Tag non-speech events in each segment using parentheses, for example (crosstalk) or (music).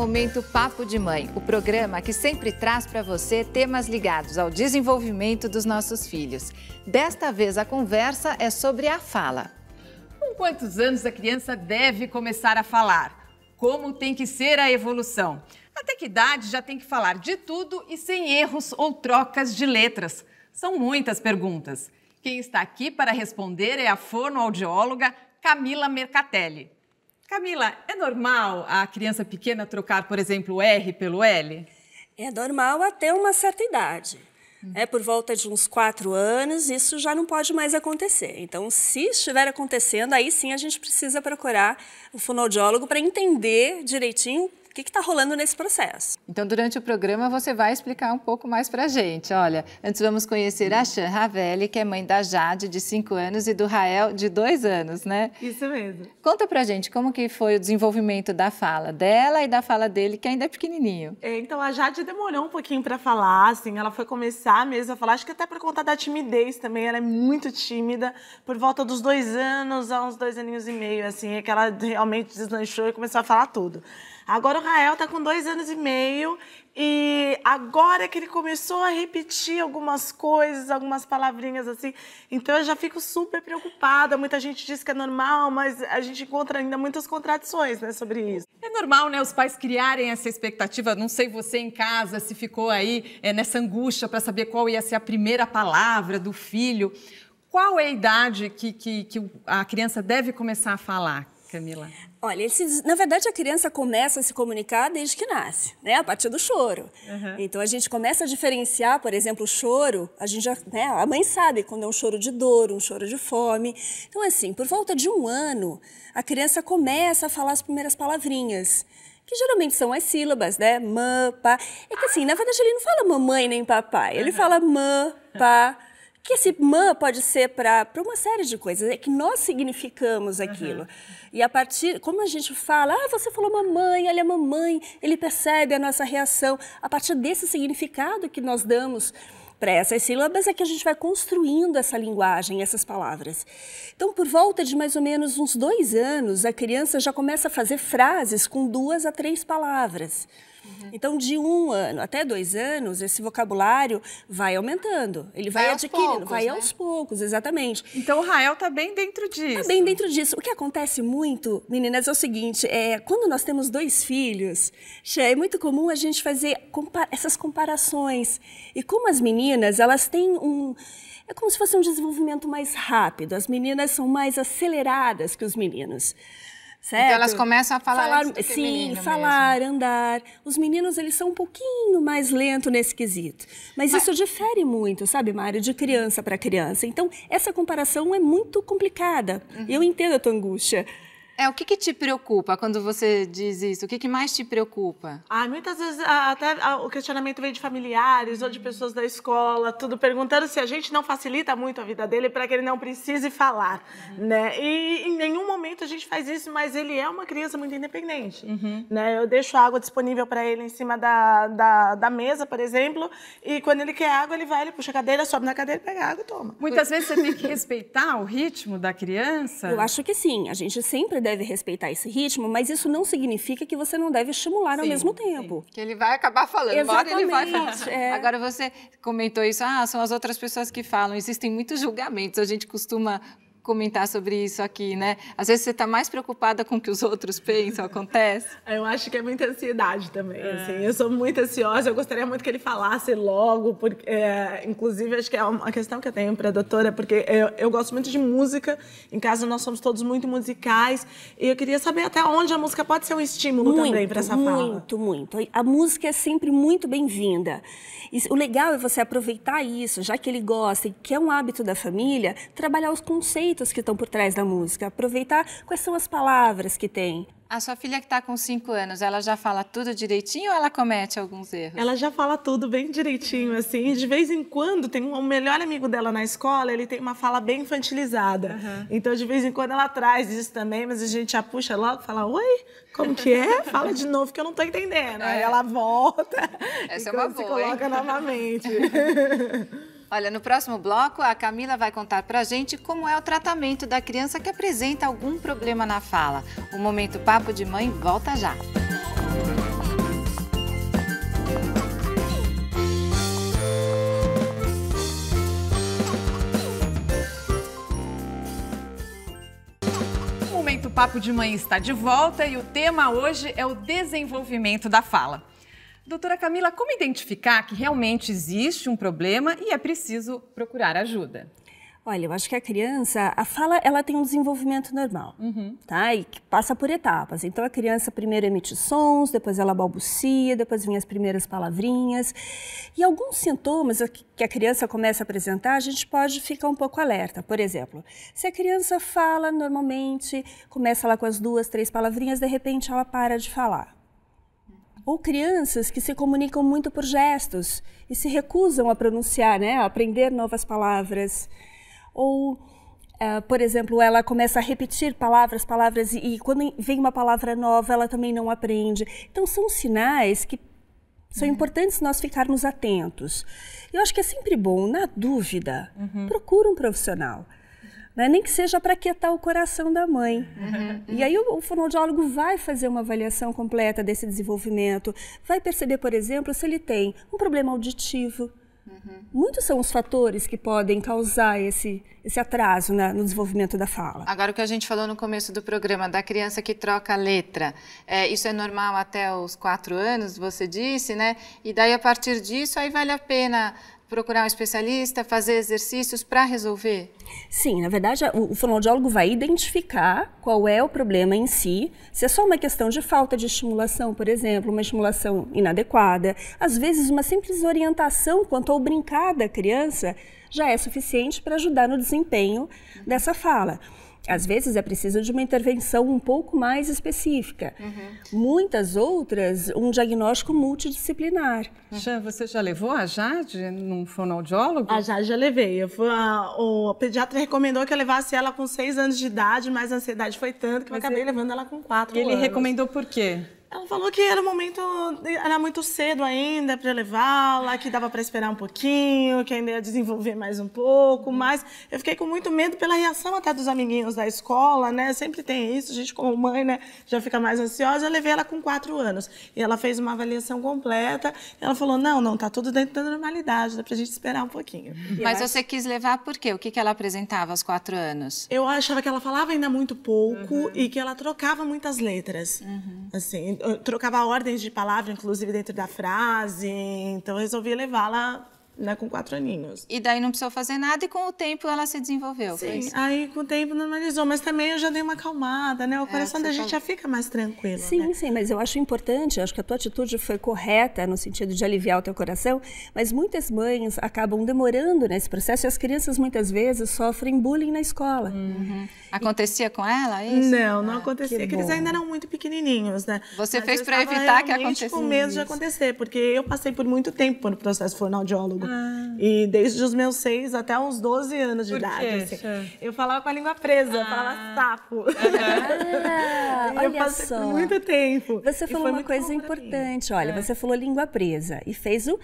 momento Papo de Mãe, o programa que sempre traz para você temas ligados ao desenvolvimento dos nossos filhos. Desta vez a conversa é sobre a fala. Com quantos anos a criança deve começar a falar? Como tem que ser a evolução? Até que idade já tem que falar de tudo e sem erros ou trocas de letras? São muitas perguntas. Quem está aqui para responder é a fonoaudióloga Camila Mercatelli. Camila, é normal a criança pequena trocar, por exemplo, o R pelo L? É normal até uma certa idade. É por volta de uns quatro anos, isso já não pode mais acontecer. Então, se estiver acontecendo, aí sim a gente precisa procurar o fonoaudiólogo para entender direitinho o que está rolando nesse processo? Então, durante o programa, você vai explicar um pouco mais para a gente. Olha, antes vamos conhecer a Shan Ravelli, que é mãe da Jade, de 5 anos, e do Rael, de 2 anos, né? Isso mesmo. Conta para a gente como que foi o desenvolvimento da fala dela e da fala dele, que ainda é pequenininho. É, então, a Jade demorou um pouquinho para falar, assim, ela foi começar mesmo a falar, acho que até por conta da timidez também, ela é muito tímida, por volta dos dois anos a uns dois aninhos e meio, assim, é que ela realmente deslanchou e começou a falar tudo. Agora o Rael está com dois anos e meio e agora que ele começou a repetir algumas coisas, algumas palavrinhas assim, então eu já fico super preocupada. Muita gente diz que é normal, mas a gente encontra ainda muitas contradições, né, sobre isso. É normal, né, os pais criarem essa expectativa. Não sei você em casa se ficou aí é, nessa angústia para saber qual ia ser a primeira palavra do filho. Qual é a idade que, que, que a criança deve começar a falar? Camila? Olha, se, na verdade a criança começa a se comunicar desde que nasce, né? A partir do choro. Uhum. Então a gente começa a diferenciar, por exemplo, o choro. A gente já, né? A mãe sabe quando é um choro de dor, um choro de fome. Então assim, por volta de um ano, a criança começa a falar as primeiras palavrinhas que geralmente são as sílabas, né? Mã, pá. É que assim, na verdade ele não fala mamãe nem papai, ele fala mã, pá, que esse man pode ser para uma série de coisas, é que nós significamos aquilo. Uhum. E a partir, como a gente fala, ah, você falou mamãe, ele é mamãe, ele percebe a nossa reação. A partir desse significado que nós damos para essas sílabas é que a gente vai construindo essa linguagem, essas palavras. Então, por volta de mais ou menos uns dois anos, a criança já começa a fazer frases com duas a três palavras. Uhum. Então, de um ano até dois anos, esse vocabulário vai aumentando. Ele vai, vai adquirindo, poucos, vai né? aos poucos, exatamente. Então, o Rael está bem dentro disso. Está bem dentro disso. O que acontece muito, meninas, é o seguinte: é, quando nós temos dois filhos, é muito comum a gente fazer compa essas comparações. E como as meninas, elas têm um. É como se fosse um desenvolvimento mais rápido. As meninas são mais aceleradas que os meninos. Certo? Então elas começam a falar, falar antes sim, falar, mesmo. andar. Os meninos eles são um pouquinho mais lentos, nesse quesito, mas, mas... isso difere muito, sabe, Mário, de criança para criança. Então essa comparação é muito complicada. Uhum. Eu entendo a tua angústia. É, o que, que te preocupa quando você diz isso? O que, que mais te preocupa? Ah, muitas vezes até o questionamento vem de familiares ou de pessoas da escola, tudo perguntando se a gente não facilita muito a vida dele para que ele não precise falar, uhum. né? E em nenhum momento a gente faz isso, mas ele é uma criança muito independente, uhum. né? Eu deixo água disponível para ele em cima da, da, da, mesa, por exemplo, e quando ele quer água, ele vai, ele puxa a cadeira, sobe na cadeira, pega água e toma. Muitas vezes você tem que respeitar o ritmo da criança? Eu acho que sim. A gente sempre deve deve respeitar esse ritmo, mas isso não significa que você não deve estimular sim, ao mesmo tempo. Sim. Que ele vai acabar falando, Exatamente, uma ele vai falar. É. Agora, você comentou isso, ah, são as outras pessoas que falam, existem muitos julgamentos, a gente costuma comentar sobre isso aqui, né? Às vezes você está mais preocupada com o que os outros pensam, acontece. (laughs) Eu acho que é muita ansiedade também, é. assim. Eu sou muito ansiosa, eu gostaria muito que ele falasse logo, porque, é, inclusive, acho que é uma questão que eu tenho para a doutora, porque eu, eu gosto muito de música, em casa nós somos todos muito musicais, e eu queria saber até onde a música pode ser um estímulo muito, também para essa muito, fala. Muito, muito. A música é sempre muito bem-vinda. O legal é você aproveitar isso, já que ele gosta e que é um hábito da família, trabalhar os conceitos conceitos que estão por trás da música, aproveitar quais são as palavras que tem. A sua filha que está com 5 anos, ela já fala tudo direitinho ou ela comete alguns erros? Ela já fala tudo bem direitinho, assim. De vez em quando, tem um, o melhor amigo dela na escola, ele tem uma fala bem infantilizada. Uhum. Então, de vez em quando, ela traz isso também, mas a gente já puxa logo, fala, oi, como que é? (laughs) Fala de novo que eu não estou entendendo. É. Aí ela volta. Essa (laughs) é uma boa, se coloca hein? novamente. (laughs) Olha, no próximo bloco, a Camila vai contar pra gente como é o tratamento da criança que apresenta algum problema na fala. O Momento Papo de Mãe volta já. O Papo de Mãe está de volta e o tema hoje é o desenvolvimento da fala. Doutora Camila, como identificar que realmente existe um problema e é preciso procurar ajuda? Olha, eu acho que a criança, a fala, ela tem um desenvolvimento normal, uhum. tá? E que passa por etapas. Então, a criança primeiro emite sons, depois ela balbucia, depois vem as primeiras palavrinhas. E alguns sintomas que a criança começa a apresentar, a gente pode ficar um pouco alerta. Por exemplo, se a criança fala normalmente, começa lá com as duas, três palavrinhas, de repente ela para de falar ou crianças que se comunicam muito por gestos e se recusam a pronunciar, né, a aprender novas palavras. Ou, uh, por exemplo, ela começa a repetir palavras, palavras, e, e quando vem uma palavra nova, ela também não aprende. Então, são sinais que são uhum. importantes nós ficarmos atentos. Eu acho que é sempre bom, na dúvida, uhum. procura um profissional né? nem que seja para quietar o coração da mãe. Uhum, uhum. E aí o, o fonoaudiólogo vai fazer uma avaliação completa desse desenvolvimento, vai perceber, por exemplo, se ele tem um problema auditivo, Uhum. Muitos são os fatores que podem causar esse, esse atraso na, no desenvolvimento da fala. Agora, o que a gente falou no começo do programa, da criança que troca a letra, é, isso é normal até os quatro anos, você disse, né? E daí, a partir disso, aí vale a pena procurar um especialista, fazer exercícios para resolver? Sim, na verdade, o, o fonoaudiólogo vai identificar qual é o problema em si, se é só uma questão de falta de estimulação, por exemplo, uma estimulação inadequada, às vezes uma simples orientação quanto ao brincar da criança já é suficiente para ajudar no desempenho dessa fala. Às vezes é preciso de uma intervenção um pouco mais específica. Uhum. Muitas outras, um diagnóstico multidisciplinar. Já, você já levou a Jade num fonoaudiólogo? A Jade já levei. Fui, a, o pediatra recomendou que eu levasse ela com seis anos de idade, mas a ansiedade foi tanto que eu acabei levando ela com quatro. anos. Ele recomendou por quê? Ela falou que era momento, era muito cedo ainda para levá-la, que dava para esperar um pouquinho, que ainda ia desenvolver mais um pouco, uhum. mas eu fiquei com muito medo pela reação até dos amiguinhos da escola, né? Sempre tem isso, a gente como mãe, né, já fica mais ansiosa. Eu levei ela com quatro anos e ela fez uma avaliação completa. Ela falou: "Não, não, tá tudo dentro da normalidade, dá para gente esperar um pouquinho". Mas você quis levar por quê? O que que ela apresentava aos quatro anos? Eu achava que ela falava ainda muito pouco uhum. e que ela trocava muitas letras. Uhum. Assim, trocava ordens de palavra, inclusive dentro da frase. Então, resolvi levá-la né, com quatro aninhos. E daí não precisou fazer nada e com o tempo ela se desenvolveu. Sim, aí com o tempo normalizou, mas também eu já dei uma acalmada, né? O é, coração é, da gente já fica mais tranquilo. Sim, né? sim, mas eu acho importante, acho que a tua atitude foi correta no sentido de aliviar o teu coração, mas muitas mães acabam demorando nesse processo e as crianças muitas vezes sofrem bullying na escola. Uhum. Acontecia e... com ela é isso? Não, não ah, acontecia, porque é eles ainda eram muito pequenininhos, né? Você mas fez para evitar que acontecesse. com medo de acontecer, porque eu passei por muito tempo no processo fonoaudiólogo. Ah. E desde os meus seis até uns 12 anos de Por idade. Assim. Eu falava com a língua presa, ah. falava sapo. Uhum. (laughs) eu ah, olha só. muito tempo. Você falou uma coisa importante. Olha, é. você falou língua presa e fez o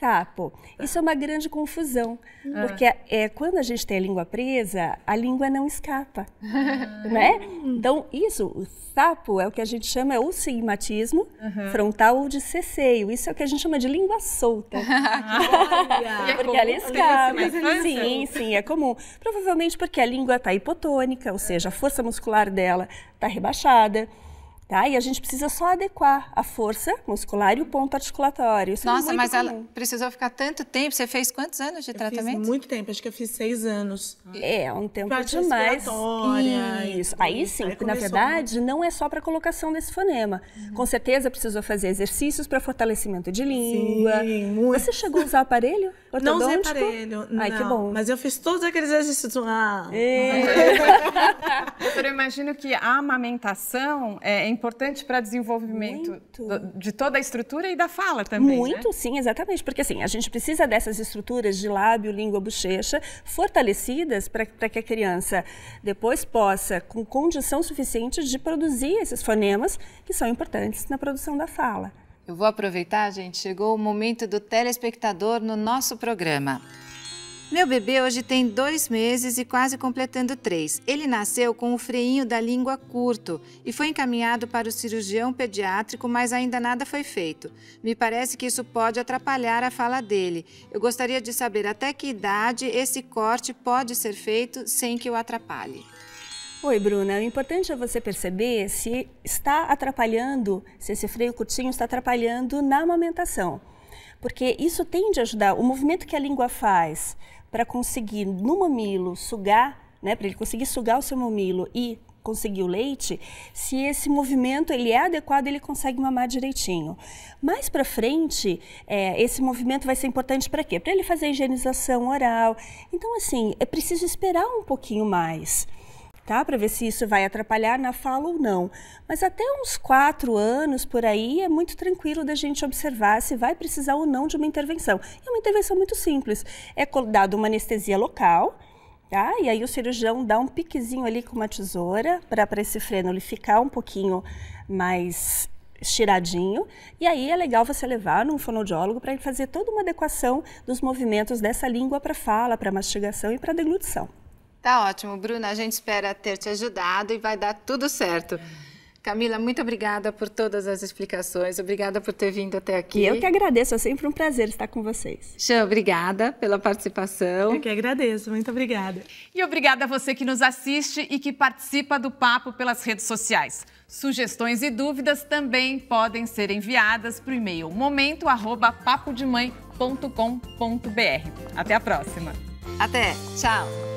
sapo. Isso é uma grande confusão, ah. porque é, quando a gente tem a língua presa, a língua não escapa, ah. né? Então, isso, o sapo é o que a gente chama é o sigmatismo uhum. frontal ou de ceceio. Isso é o que a gente chama de língua solta. Ah, (laughs) porque é ela escapa. sim, sim, é comum. Provavelmente porque a língua está hipotônica, ou seja, a força muscular dela está rebaixada. Tá? E a gente precisa só adequar a força muscular e o ponto articulatório. Isso é Nossa, é mas comum. ela precisou ficar tanto tempo. Você fez quantos anos de eu tratamento? muito tempo, acho que eu fiz seis anos. É, é um tempo Parte demais. Isso. aí sim, aí na verdade, não é só para colocação desse fonema. Uhum. Com certeza precisou fazer exercícios para fortalecimento de língua. Sim, muito. Você chegou a usar aparelho? (laughs) Não usei aparelho. Ai, que bom. Mas eu fiz todos aqueles exercícios. Ah. É. (laughs) eu imagino que a amamentação é importante para desenvolvimento do, de toda a estrutura e da fala também. Né? Muito, né? sim, exatamente. Porque assim, a gente precisa dessas estruturas de lábio, língua, bochecha fortalecidas para que a criança depois possa, com condição suficiente, de produzir esses fonemas que são importantes na produção da fala. Eu vou aproveitar, gente, chegou o momento do telespectador no nosso programa. Meu bebê hoje tem dois meses e quase completando três. Ele nasceu com o freinho da língua curto e foi encaminhado para o cirurgião pediátrico, mas ainda nada foi feito. Me parece que isso pode atrapalhar a fala dele. Eu gostaria de saber até que idade esse corte pode ser feito sem que o atrapalhe. Oi, Bruna. O importante é você perceber se está atrapalhando, se esse freio curtinho está atrapalhando na amamentação. Porque isso tende a ajudar. O movimento que a língua faz para conseguir no mamilo sugar, né, para ele conseguir sugar o seu mamilo e conseguir o leite, se esse movimento ele é adequado, ele consegue mamar direitinho. Mais para frente, é, esse movimento vai ser importante para quê? Para ele fazer higienização oral. Então, assim, é preciso esperar um pouquinho mais tá? Para ver se isso vai atrapalhar na fala ou não. Mas até uns quatro anos por aí é muito tranquilo da gente observar se vai precisar ou não de uma intervenção. É uma intervenção muito simples. É dado uma anestesia local, Tá? E aí o cirurgião dá um piquezinho ali com uma tesoura para esse freno ele ficar um pouquinho mais estiradinho. E aí é legal você levar num fonoaudiólogo para ele fazer toda uma adequação dos movimentos dessa língua para fala, para mastigação e para deglutição. Tá ótimo, Bruna. A gente espera ter te ajudado e vai dar tudo certo. Camila, muito obrigada por todas as explicações. Obrigada por ter vindo até aqui. E eu que agradeço, é sempre um prazer estar com vocês. Xan, obrigada pela participação. Eu que agradeço, muito obrigada. E obrigada a você que nos assiste e que participa do papo pelas redes sociais. Sugestões e dúvidas também podem ser enviadas para o e-mail momento@papodemãe.com.br. Até a próxima. Até, tchau.